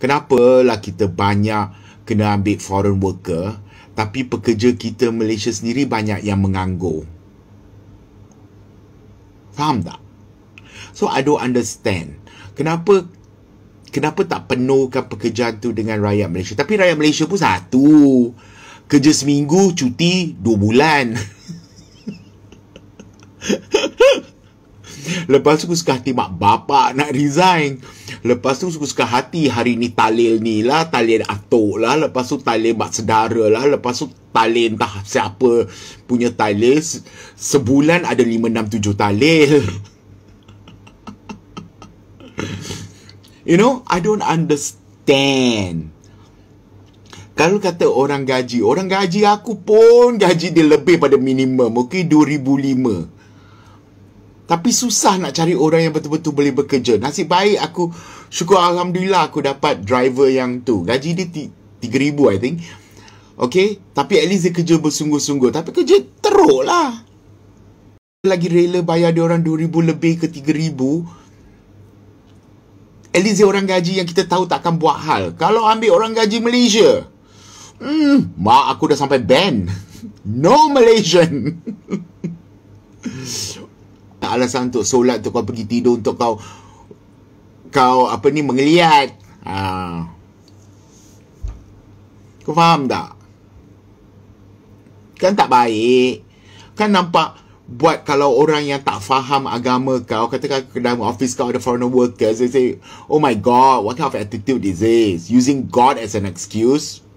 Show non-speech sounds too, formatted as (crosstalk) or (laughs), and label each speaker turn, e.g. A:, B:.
A: Kenapalah kita banyak kena ambil foreign worker tapi pekerja kita Malaysia sendiri banyak yang menganggur. Faham tak? So I don't understand. Kenapa kenapa tak penuhkan pekerjaan tu dengan rakyat Malaysia? Tapi rakyat Malaysia pun satu. Kerja seminggu, cuti dua bulan. (laughs) Lepas tu suka hati mak bapak nak resign. Lepas tu suka-suka hati hari ni talil ni lah, talil atuk lah. Lepas tu talil mak sedara lah. Lepas tu talil entah siapa punya talil. Sebulan ada 5, 6, 7 talil. you know, I don't understand. Kalau kata orang gaji, orang gaji aku pun gaji dia lebih pada minimum. Mungkin okay? 2005. Tapi susah nak cari orang yang betul-betul boleh bekerja. Nasib baik aku syukur Alhamdulillah aku dapat driver yang tu. Gaji dia tiga ribu I think. Okay? Tapi at least dia kerja bersungguh-sungguh. Tapi kerja teruk lah. Lagi rela bayar dia orang dua ribu lebih ke tiga ribu. At least dia orang gaji yang kita tahu takkan buat hal. Kalau ambil orang gaji Malaysia. Hmm, mak aku dah sampai ban. (laughs) No Malaysian. (laughs) banyak alasan untuk solat untuk kau pergi tidur untuk kau kau apa ni mengeliat ha. kau faham tak kan tak baik kan nampak buat kalau orang yang tak faham agama kau katakan ke dalam office kau ada foreign workers they say oh my god what kind of attitude is this using god as an excuse